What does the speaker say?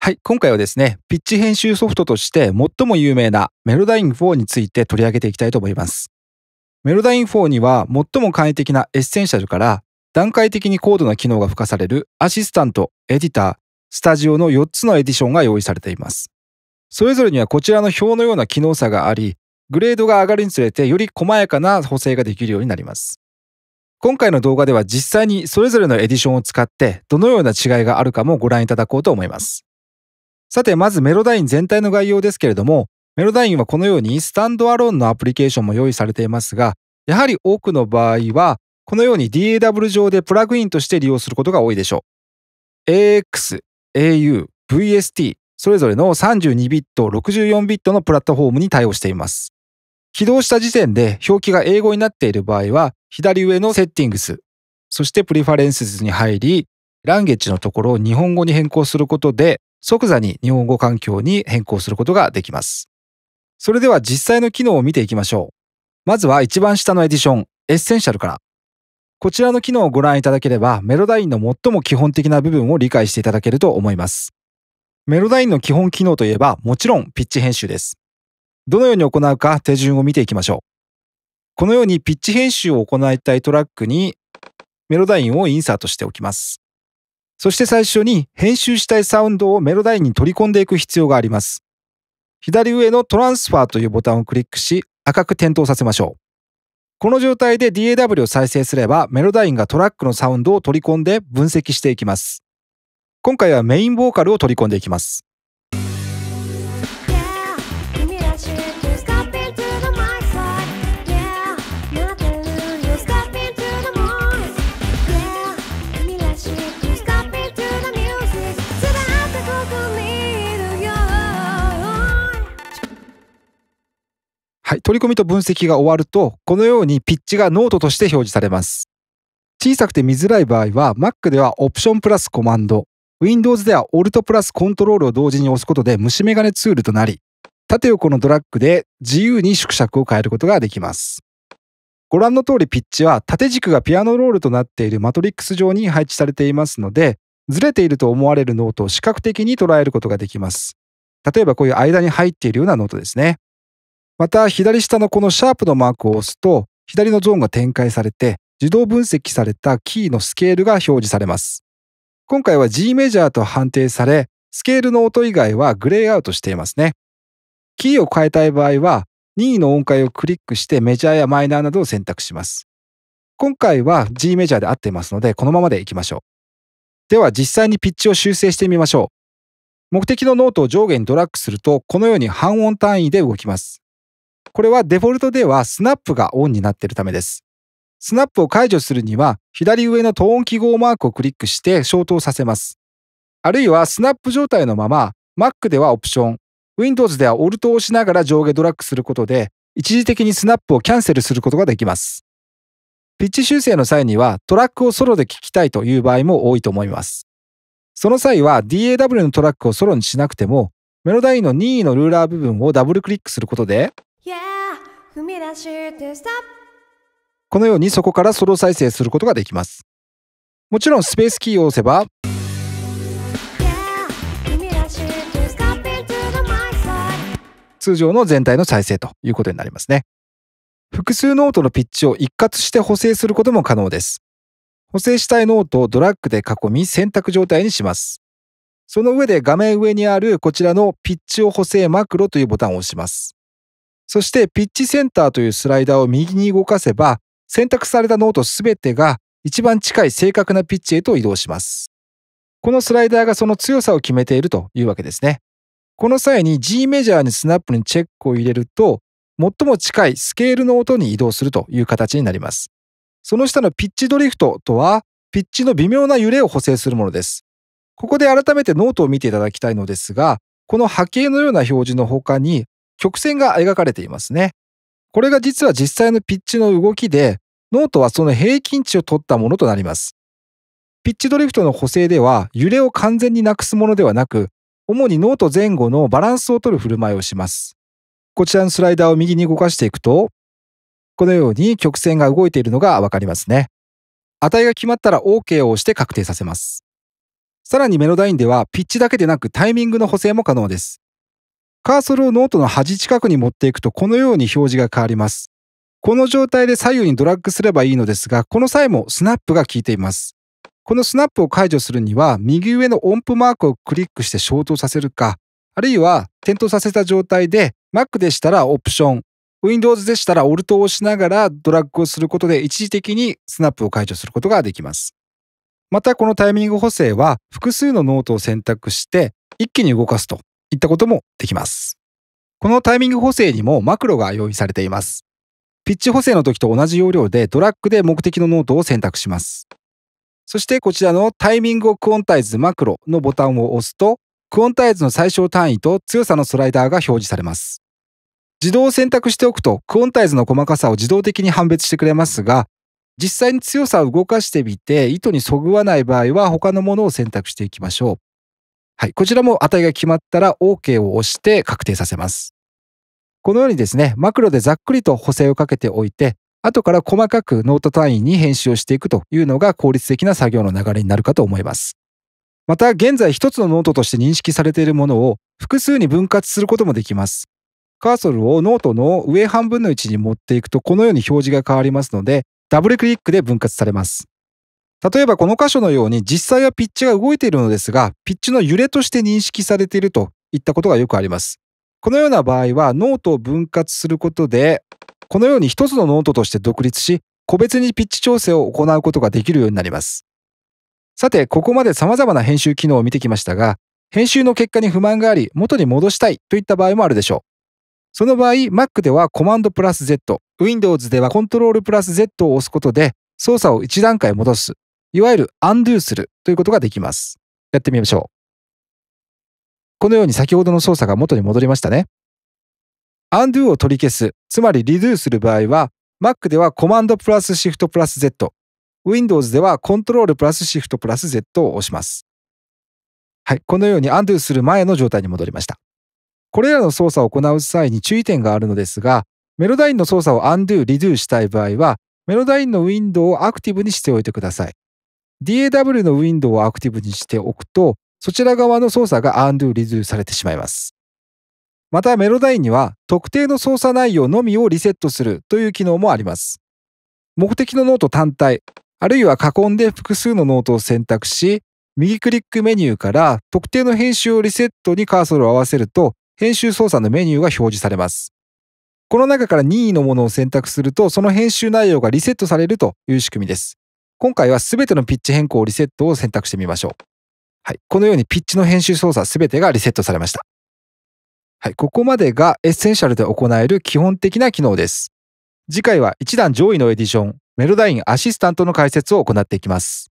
はい、今回はですね、ピッチ編集ソフトとして最も有名なメロダイン4について取り上げていきたいと思います。メロダイン4には最も簡易的なエッセンシャルから段階的に高度な機能が付加されるアシスタント、エディター、スタジオの4つのエディションが用意されています。それぞれにはこちらの表のような機能差があり、グレードが上がるにつれてより細やかな補正ができるようになります。今回の動画では実際にそれぞれのエディションを使ってどのような違いがあるかもご覧いただこうと思います。さてまずメロダイン全体の概要ですけれどもメロダインはこのようにスタンドアローンのアプリケーションも用意されていますがやはり多くの場合はこのように DAW 上でプラグインとして利用することが多いでしょう。AX、AU、VST それぞれの32ビット、64ビットのプラットフォームに対応しています。起動した時点で表記が英語になっている場合は、左上のセッティングス、そしてプリファレンスズに入り、ランゲッジのところを日本語に変更することで、即座に日本語環境に変更することができます。それでは実際の機能を見ていきましょう。まずは一番下のエディション、エッセンシャルから。こちらの機能をご覧いただければ、メロダインの最も基本的な部分を理解していただけると思います。メロダインの基本機能といえば、もちろんピッチ編集です。どのように行うか手順を見ていきましょう。このようにピッチ編集を行いたいトラックにメロダインをインサートしておきます。そして最初に編集したいサウンドをメロダインに取り込んでいく必要があります。左上のトランスファーというボタンをクリックし赤く点灯させましょう。この状態で DAW を再生すればメロダインがトラックのサウンドを取り込んで分析していきます。今回はメインボーカルを取り込んでいきます。はい、取り込みと分析が終わると、このようにピッチがノートとして表示されます。小さくて見づらい場合は、Mac ではオプションプラスコマンド、Windows では Alt プラスコントロールを同時に押すことで虫眼鏡ツールとなり、縦横のドラッグで自由に縮尺を変えることができます。ご覧の通りピッチは縦軸がピアノロールとなっているマトリックス上に配置されていますので、ずれていると思われるノートを視覚的に捉えることができます。例えばこういう間に入っているようなノートですね。また左下のこのシャープのマークを押すと左のゾーンが展開されて自動分析されたキーのスケールが表示されます。今回は G メジャーと判定されスケールの音以外はグレーアウトしていますね。キーを変えたい場合は任意の音階をクリックしてメジャーやマイナーなどを選択します。今回は G メジャーで合っていますのでこのままでいきましょう。では実際にピッチを修正してみましょう。目的のノートを上下にドラッグするとこのように半音単位で動きます。これはデフォルトではスナップがオンになっているためです。スナップを解除するには、左上のトーン記号マークをクリックして消灯させます。あるいはスナップ状態のまま、Mac ではオプション、Windows では Alt を押しながら上下ドラッグすることで、一時的にスナップをキャンセルすることができます。ピッチ修正の際には、トラックをソロで聴きたいという場合も多いと思います。その際は DAW のトラックをソロにしなくても、メロダインの任意のルーラー部分をダブルクリックすることで、踏み出してスップこのようにそこからソロ再生することができますもちろんスペースキーを押せば通常の全体の再生ということになりますね複数ノートのピッチを一括して補正することも可能です補正したいノートをドラッグで囲み選択状態にしますその上で画面上にあるこちらのピッチを補正マクロというボタンを押しますそしてピッチセンターというスライダーを右に動かせば選択されたノート全てが一番近い正確なピッチへと移動します。このスライダーがその強さを決めているというわけですね。この際に G メジャーにスナップにチェックを入れると最も近いスケールの音に移動するという形になります。その下のピッチドリフトとはピッチの微妙な揺れを補正するものです。ここで改めてノートを見ていただきたいのですが、この波形のような表示の他に曲線が描かれていますね。これが実は実際のピッチの動きで、ノートはその平均値を取ったものとなります。ピッチドリフトの補正では揺れを完全になくすものではなく、主にノート前後のバランスを取る振る舞いをします。こちらのスライダーを右に動かしていくと、このように曲線が動いているのがわかりますね。値が決まったら OK を押して確定させます。さらにメロダインではピッチだけでなくタイミングの補正も可能です。カーソルをノートの端近くに持っていくとこのように表示が変わります。この状態で左右にドラッグすればいいのですが、この際もスナップが効いています。このスナップを解除するには、右上の音符マークをクリックして消灯させるか、あるいは点灯させた状態で Mac でしたらオプション、Windows でしたら Alt を押しながらドラッグをすることで一時的にスナップを解除することができます。またこのタイミング補正は複数のノートを選択して一気に動かすといったこともできます。このタイミング補正にもマクロが用意されています。ピッチ補正の時と同じ要領でドラッグで目的のノートを選択します。そしてこちらのタイミングをクオンタイズマクロのボタンを押すと、クオンタイズの最小単位と強さのスライダーが表示されます。自動を選択しておくと、クオンタイズの細かさを自動的に判別してくれますが、実際に強さを動かしてみて、糸にそぐわない場合は他のものを選択していきましょう。はい、こちらも値が決まったら OK を押して確定させます。このようにですね、マクロでざっくりと補正をかけておいて、後から細かくノート単位に編集をしていくというのが効率的な作業の流れになるかと思います。また、現在一つのノートとして認識されているものを複数に分割することもできます。カーソルをノートの上半分の位置に持っていくとこのように表示が変わりますので、ダブルクリックで分割されます。例えばこの箇所のように実際はピッチが動いているのですが、ピッチの揺れとして認識されているといったことがよくあります。このような場合はノートを分割することで、このように一つのノートとして独立し、個別にピッチ調整を行うことができるようになります。さて、ここまで様々な編集機能を見てきましたが、編集の結果に不満があり、元に戻したいといった場合もあるでしょう。その場合、Mac ではコマンドプラス Z、Windows ではコントロールプラス Z を押すことで、操作を1段階戻すいわゆる undo するということができます。やってみましょう。このように先ほどの操作が元に戻りましたね。undo を取り消す、つまり redo する場合は、Mac では Command プラス Shift プラス Z、Windows では Control プラス Shift プラス Z を押します。はい、このように undo する前の状態に戻りました。これらの操作を行う際に注意点があるのですが、メロダインの操作を undo、redo したい場合は、メロダインのウィンドウをアクティブにしておいてください。DAW のウィンドウをアクティブにしておくと、そちら側の操作が Undo、Redo されてしまいます。また、メロダインには、特定の操作内容のみをリセットするという機能もあります。目的のノート単体、あるいは囲んで複数のノートを選択し、右クリックメニューから特定の編集をリセットにカーソルを合わせると、編集操作のメニューが表示されます。この中から任意のものを選択すると、その編集内容がリセットされるという仕組みです。今回は全てのピッチ変更リセットを選択してみましょう。はい、このようにピッチの編集操作全てがリセットされました。はい、ここまでがエッセンシャルで行える基本的な機能です。次回は1段上位のエディション、メロダインアシスタントの解説を行っていきます。